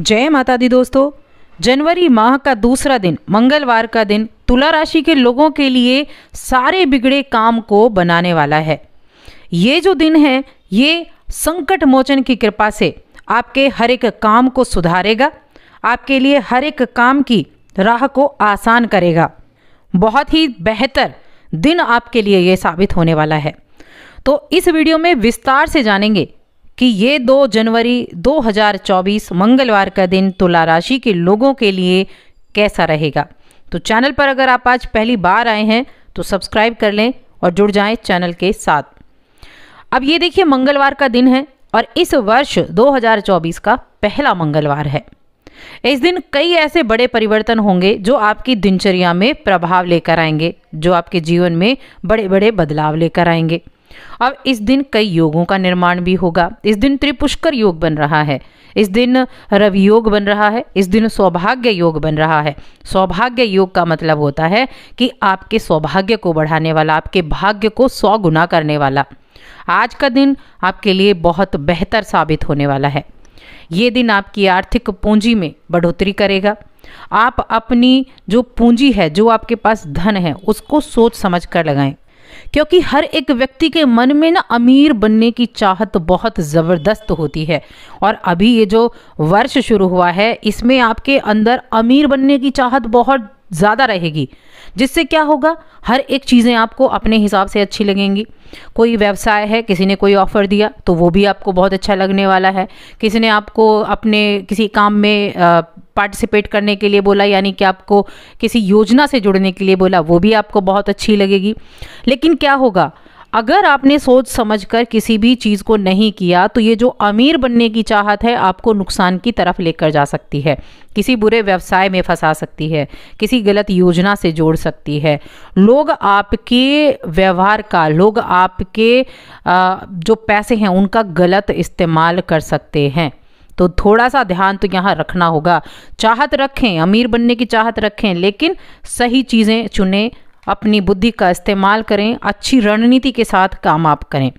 जय माता दी दोस्तों जनवरी माह का दूसरा दिन मंगलवार का दिन तुला राशि के लोगों के लिए सारे बिगड़े काम को बनाने वाला है ये जो दिन है ये संकट मोचन की कृपा से आपके हर एक काम को सुधारेगा आपके लिए हर एक काम की राह को आसान करेगा बहुत ही बेहतर दिन आपके लिए ये साबित होने वाला है तो इस वीडियो में विस्तार से जानेंगे कि ये 2 जनवरी 2024 मंगलवार का दिन तुला राशि के लोगों के लिए कैसा रहेगा तो चैनल पर अगर आप आज पहली बार आए हैं तो सब्सक्राइब कर लें और जुड़ जाएं चैनल के साथ अब ये देखिए मंगलवार का दिन है और इस वर्ष 2024 का पहला मंगलवार है इस दिन कई ऐसे बड़े परिवर्तन होंगे जो आपकी दिनचर्या में प्रभाव लेकर आएंगे जो आपके जीवन में बड़े बड़े बदलाव लेकर आएंगे अब इस दिन कई योगों का निर्माण भी होगा इस दिन त्रिपुष्कर योग बन रहा है इस दिन रवि योग बन रहा है इस दिन सौभाग्य योग बन रहा है सौभाग्य योग का मतलब होता है कि आपके सौभाग्य को बढ़ाने वाला आपके भाग्य को सौ गुना करने वाला आज का दिन आपके लिए बहुत बेहतर साबित होने वाला है ये दिन आपकी आर्थिक पूंजी में बढ़ोतरी करेगा आप अपनी जो पूंजी है जो आपके पास धन है उसको सोच समझ कर लगाएं क्योंकि हर एक व्यक्ति के मन में ना अमीर बनने की चाहत बहुत ज़बरदस्त होती है और अभी ये जो वर्ष शुरू हुआ है इसमें आपके अंदर अमीर बनने की चाहत बहुत ज़्यादा रहेगी जिससे क्या होगा हर एक चीज़ें आपको अपने हिसाब से अच्छी लगेंगी कोई व्यवसाय है किसी ने कोई ऑफ़र दिया तो वो भी आपको बहुत अच्छा लगने वाला है किसी ने आपको अपने किसी काम में पार्टिसिपेट करने के लिए बोला यानी कि आपको किसी योजना से जुड़ने के लिए बोला वो भी आपको बहुत अच्छी लगेगी लेकिन क्या होगा अगर आपने सोच समझकर किसी भी चीज़ को नहीं किया तो ये जो अमीर बनने की चाहत है आपको नुकसान की तरफ लेकर जा सकती है किसी बुरे व्यवसाय में फंसा सकती है किसी गलत योजना से जोड़ सकती है लोग आपके व्यवहार का लोग आपके जो पैसे हैं उनका गलत इस्तेमाल कर सकते हैं तो थोड़ा सा ध्यान तो यहाँ रखना होगा चाहत रखें अमीर बनने की चाहत रखें लेकिन सही चीज़ें चुनें अपनी बुद्धि का इस्तेमाल करें अच्छी रणनीति के साथ काम आप करें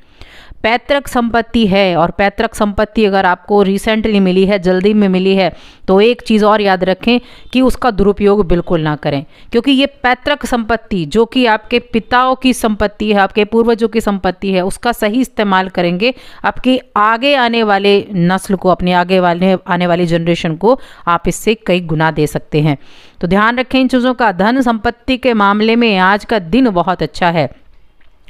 पैतृक संपत्ति है और पैतृक संपत्ति अगर आपको रिसेंटली मिली है जल्दी में मिली है तो एक चीज़ और याद रखें कि उसका दुरुपयोग बिल्कुल ना करें क्योंकि ये पैतृक संपत्ति जो कि आपके पिताओं की संपत्ति है आपके पूर्वजों की संपत्ति है उसका सही इस्तेमाल करेंगे आपकी आगे आने वाले नस्ल को अपने आगे वाले आने वाली जनरेशन को आप इससे कई गुना दे सकते हैं तो ध्यान रखें इन चीज़ों का धन संपत्ति के मामले में आज का दिन बहुत अच्छा है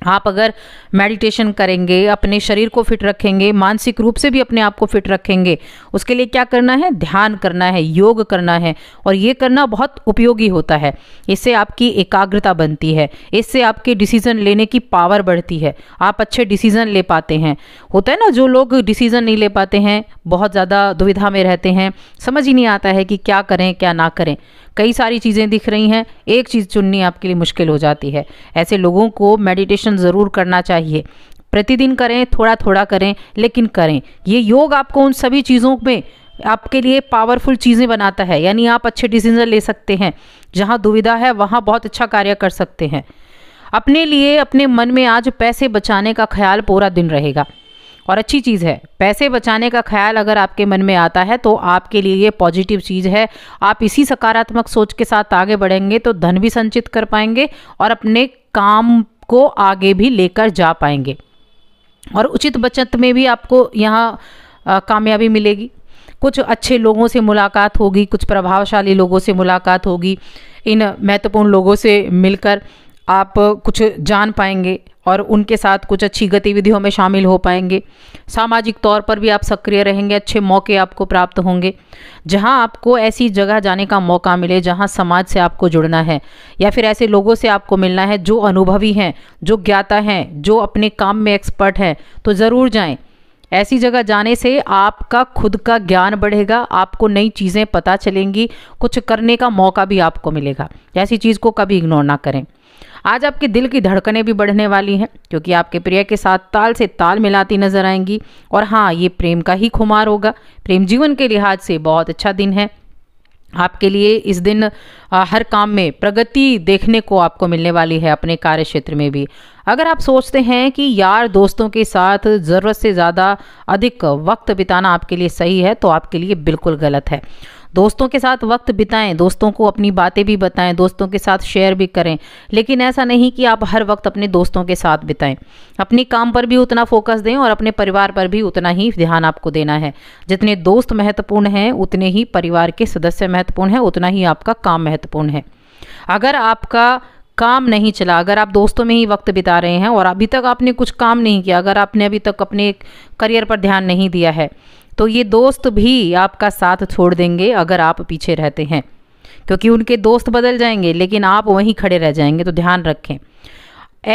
आप अगर मेडिटेशन करेंगे अपने शरीर को फिट रखेंगे मानसिक रूप से भी अपने आप को फिट रखेंगे उसके लिए क्या करना है ध्यान करना है योग करना है और ये करना बहुत उपयोगी होता है इससे आपकी एकाग्रता बनती है इससे आपके डिसीज़न लेने की पावर बढ़ती है आप अच्छे डिसीज़न ले पाते हैं होता है ना जो लोग डिसीज़न नहीं ले पाते हैं बहुत ज़्यादा दुविधा में रहते हैं समझ ही नहीं आता है कि क्या करें क्या ना करें कई सारी चीज़ें दिख रही हैं एक चीज़ चुननी आपके लिए मुश्किल हो जाती है ऐसे लोगों को मेडिटेशन मेडिटेशन ज़रूर करना चाहिए प्रतिदिन करें थोड़ा थोड़ा करें लेकिन करें ये योग आपको उन सभी चीज़ों में आपके लिए पावरफुल चीज़ें बनाता है यानी आप अच्छे डिसीजन ले सकते हैं जहाँ दुविधा है वहाँ बहुत अच्छा कार्य कर सकते हैं अपने लिए अपने मन में आज पैसे बचाने का ख्याल पूरा दिन रहेगा और अच्छी चीज़ है पैसे बचाने का ख्याल अगर आपके मन में आता है तो आपके लिए ये पॉजिटिव चीज़ है आप इसी सकारात्मक सोच के साथ आगे बढ़ेंगे तो धन भी संचित कर पाएंगे और अपने काम को आगे भी लेकर जा पाएंगे और उचित बचत में भी आपको यहाँ कामयाबी मिलेगी कुछ अच्छे लोगों से मुलाकात होगी कुछ प्रभावशाली लोगों से मुलाकात होगी इन महत्वपूर्ण लोगों से मिलकर आप कुछ जान पाएंगे और उनके साथ कुछ अच्छी गतिविधियों में शामिल हो पाएंगे सामाजिक तौर पर भी आप सक्रिय रहेंगे अच्छे मौके आपको प्राप्त होंगे जहां आपको ऐसी जगह जाने का मौका मिले जहां समाज से आपको जुड़ना है या फिर ऐसे लोगों से आपको मिलना है जो अनुभवी हैं जो ज्ञाता हैं जो अपने काम में एक्सपर्ट हैं तो ज़रूर जाएँ ऐसी जगह जाने से आपका खुद का ज्ञान बढ़ेगा आपको नई चीज़ें पता चलेंगी कुछ करने का मौका भी आपको मिलेगा ऐसी चीज़ को कभी इग्नोर ना करें आज आपके दिल की धड़कनें भी बढ़ने वाली हैं क्योंकि आपके प्रिय के साथ ताल से ताल मिलाती नजर आएंगी और हाँ ये प्रेम का ही खुमार होगा प्रेम जीवन के लिहाज से बहुत अच्छा दिन है आपके लिए इस दिन आ, हर काम में प्रगति देखने को आपको मिलने वाली है अपने कार्य क्षेत्र में भी अगर आप सोचते हैं कि यार दोस्तों के साथ ज़रूरत से ज़्यादा अधिक वक्त बिताना आपके लिए सही है तो आपके लिए बिल्कुल गलत है दोस्तों के साथ वक्त बिताएं दोस्तों को अपनी बातें भी बताएं दोस्तों के साथ शेयर भी करें लेकिन ऐसा नहीं कि आप हर वक्त अपने दोस्तों के साथ बिताएं अपने काम पर भी उतना फोकस दें और अपने परिवार पर भी उतना ही ध्यान आपको देना है जितने दोस्त महत्वपूर्ण हैं उतने ही परिवार के सदस्य महत्वपूर्ण हैं उतना ही आपका काम महत्वपूर्ण है अगर आपका काम नहीं चला अगर आप दोस्तों में ही वक्त बिता रहे हैं और अभी तक आपने कुछ काम नहीं किया अगर आपने अभी तक अपने करियर पर ध्यान नहीं दिया है तो ये दोस्त भी आपका साथ छोड़ देंगे अगर आप पीछे रहते हैं क्योंकि उनके दोस्त बदल जाएंगे लेकिन आप वहीं खड़े रह जाएंगे तो ध्यान रखें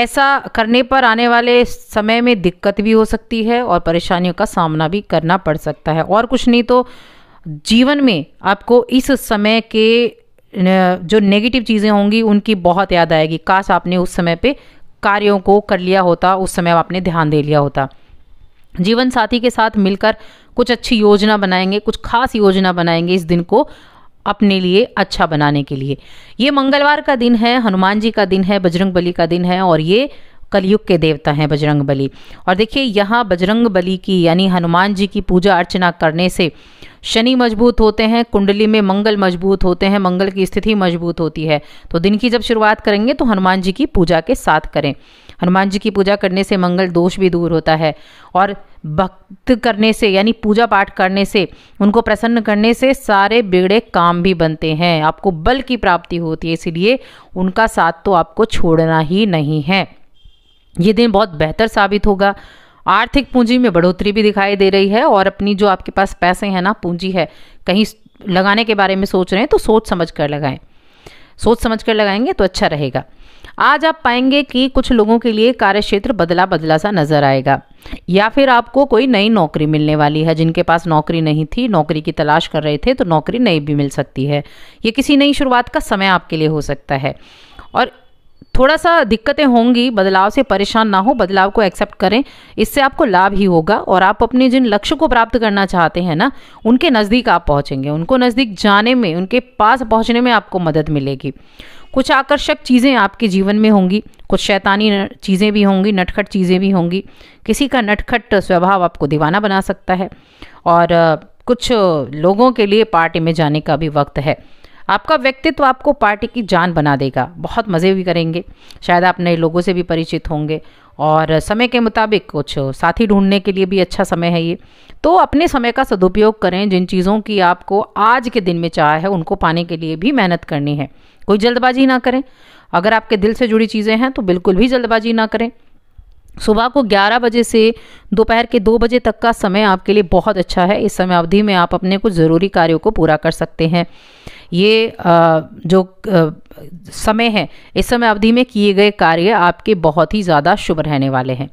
ऐसा करने पर आने वाले समय में दिक्कत भी हो सकती है और परेशानियों का सामना भी करना पड़ सकता है और कुछ नहीं तो जीवन में आपको इस समय के जो नेगेटिव चीज़ें होंगी उनकी बहुत याद आएगी काश आपने उस समय पे कार्यों को कर लिया होता उस समय आपने ध्यान दे लिया होता जीवन साथी के साथ मिलकर कुछ अच्छी योजना बनाएंगे कुछ खास योजना बनाएंगे इस दिन को अपने लिए अच्छा बनाने के लिए ये मंगलवार का दिन है हनुमान जी का दिन है बजरंग बली का दिन है और ये कलयुग के देवता हैं बजरंग बली और देखिए यहाँ बजरंग बली की यानी हनुमान जी की पूजा अर्चना करने से शनि मजबूत होते हैं कुंडली में मंगल मजबूत होते हैं मंगल की स्थिति मजबूत होती है तो दिन की जब शुरुआत करेंगे तो हनुमान जी की पूजा के साथ करें हनुमान जी की पूजा करने से मंगल दोष भी दूर होता है और भक्त करने से यानी पूजा पाठ करने से उनको प्रसन्न करने से सारे बिगड़े काम भी बनते हैं आपको बल की प्राप्ति होती है इसीलिए उनका साथ तो आपको छोड़ना ही नहीं है ये दिन बहुत बेहतर साबित होगा आर्थिक पूंजी में बढ़ोतरी भी दिखाई दे रही है और अपनी जो आपके पास पैसे हैं ना पूंजी है कहीं लगाने के बारे में सोच रहे हैं तो सोच समझ कर लगाएं सोच समझ कर लगाएंगे तो अच्छा रहेगा आज आप पाएंगे कि कुछ लोगों के लिए कार्य क्षेत्र बदला बदला सा नजर आएगा या फिर आपको कोई नई नौकरी मिलने वाली है जिनके पास नौकरी नहीं थी नौकरी की तलाश कर रहे थे तो नौकरी नई भी मिल सकती है ये किसी नई शुरुआत का समय आपके लिए हो सकता है और थोड़ा सा दिक्कतें होंगी बदलाव से परेशान ना हो बदलाव को एक्सेप्ट करें इससे आपको लाभ ही होगा और आप अपने जिन लक्ष्य को प्राप्त करना चाहते हैं ना उनके नज़दीक आप पहुंचेंगे उनको नज़दीक जाने में उनके पास पहुंचने में आपको मदद मिलेगी कुछ आकर्षक चीज़ें आपके जीवन में होंगी कुछ शैतानी चीज़ें भी होंगी नटखट चीज़ें भी होंगी किसी का नटखट स्वभाव आपको दीवाना बना सकता है और कुछ लोगों के लिए पार्टी में जाने का भी वक्त है आपका व्यक्तित्व आपको पार्टी की जान बना देगा बहुत मज़े भी करेंगे शायद आप नए लोगों से भी परिचित होंगे और समय के मुताबिक कुछ साथी ढूंढने के लिए भी अच्छा समय है ये तो अपने समय का सदुपयोग करें जिन चीज़ों की आपको आज के दिन में चाह है उनको पाने के लिए भी मेहनत करनी है कोई जल्दबाजी ना करें अगर आपके दिल से जुड़ी चीज़ें हैं तो बिल्कुल भी जल्दबाजी ना करें सुबह को 11 बजे से दोपहर के 2 बजे तक का समय आपके लिए बहुत अच्छा है इस समय अवधि में आप अपने कुछ ज़रूरी कार्यों को पूरा कर सकते हैं ये जो समय है इस समय अवधि में किए गए कार्य आपके बहुत ही ज़्यादा शुभ रहने वाले हैं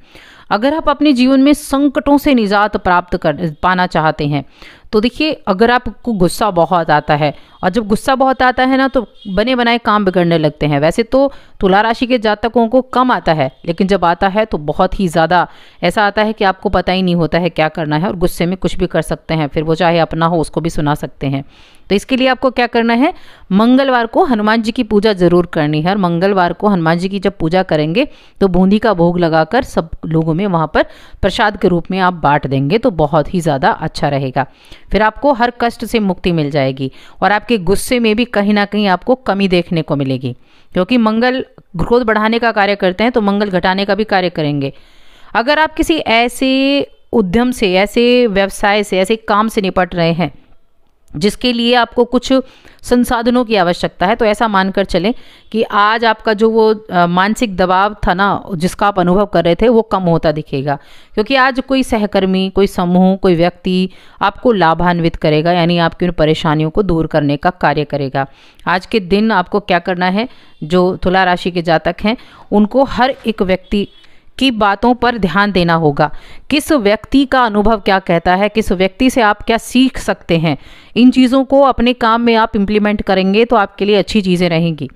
अगर आप अपने जीवन में संकटों से निजात प्राप्त कर पाना चाहते हैं तो देखिए अगर आपको गुस्सा बहुत आता है और जब गुस्सा बहुत आता है ना तो बने बनाए काम बिगड़ने लगते हैं वैसे तो तुला राशि के जातकों को कम आता है लेकिन जब आता है तो बहुत ही ज़्यादा ऐसा आता है कि आपको पता ही नहीं होता है क्या करना है और गुस्से में कुछ भी कर सकते हैं फिर वो चाहे अपना हो उसको भी सुना सकते हैं तो इसके लिए आपको क्या करना है मंगलवार को हनुमान जी की पूजा ज़रूर करनी है और मंगलवार को हनुमान जी की जब पूजा करेंगे तो बूंदी का भोग लगाकर सब लोगों में वहाँ पर प्रसाद के रूप में आप बांट देंगे तो बहुत ही ज़्यादा अच्छा रहेगा फिर आपको हर कष्ट से मुक्ति मिल जाएगी और आपके गुस्से में भी कहीं ना कहीं आपको कमी देखने को मिलेगी क्योंकि मंगल क्रोध बढ़ाने का कार्य करते हैं तो मंगल घटाने का भी कार्य करेंगे अगर आप किसी ऐसे उद्यम से ऐसे व्यवसाय से ऐसे काम से निपट रहे हैं जिसके लिए आपको कुछ संसाधनों की आवश्यकता है तो ऐसा मानकर चलें कि आज आपका जो वो मानसिक दबाव था ना जिसका आप अनुभव कर रहे थे वो कम होता दिखेगा क्योंकि आज कोई सहकर्मी कोई समूह कोई व्यक्ति आपको लाभान्वित करेगा यानी आपकी उन परेशानियों को दूर करने का कार्य करेगा आज के दिन आपको क्या करना है जो तुला राशि के जातक हैं उनको हर एक व्यक्ति की बातों पर ध्यान देना होगा किस व्यक्ति का अनुभव क्या कहता है किस व्यक्ति से आप क्या सीख सकते हैं इन चीज़ों को अपने काम में आप इम्प्लीमेंट करेंगे तो आपके लिए अच्छी चीज़ें रहेंगी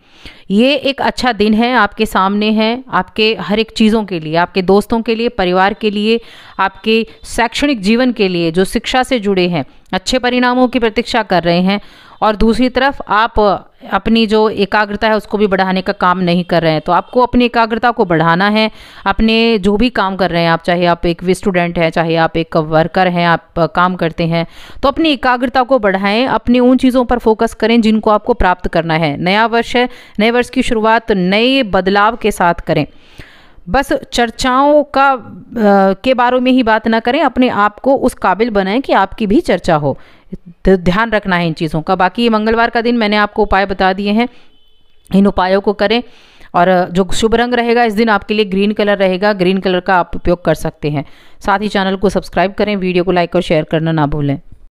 ये एक अच्छा दिन है आपके सामने है आपके हर एक चीज़ों के लिए आपके दोस्तों के लिए परिवार के लिए आपके शैक्षणिक जीवन के लिए जो शिक्षा से जुड़े हैं अच्छे परिणामों की प्रतीक्षा कर रहे हैं और दूसरी तरफ आप अपनी जो एकाग्रता है उसको भी बढ़ाने का काम नहीं कर रहे हैं तो आपको अपनी एकाग्रता को बढ़ाना है अपने जो भी काम कर रहे हैं आप चाहे आप एक स्टूडेंट हैं चाहे आप एक वर्कर हैं आप काम करते हैं तो अपनी एकाग्रता को बढ़ाएं अपनी उन चीज़ों पर फोकस करें जिनको आपको प्राप्त करना है नया वर्ष है नए वर्ष की शुरुआत नए बदलाव के साथ करें बस चर्चाओं का आ, के बारे में ही बात ना करें अपने आप को उस काबिल बनाएं कि आपकी भी चर्चा हो ध्यान रखना है इन चीज़ों का बाकी ये मंगलवार का दिन मैंने आपको उपाय बता दिए हैं इन उपायों को करें और जो शुभ रंग रहेगा इस दिन आपके लिए ग्रीन कलर रहेगा ग्रीन कलर का आप उपयोग कर सकते हैं साथ ही चैनल को सब्सक्राइब करें वीडियो को लाइक और शेयर करना ना भूलें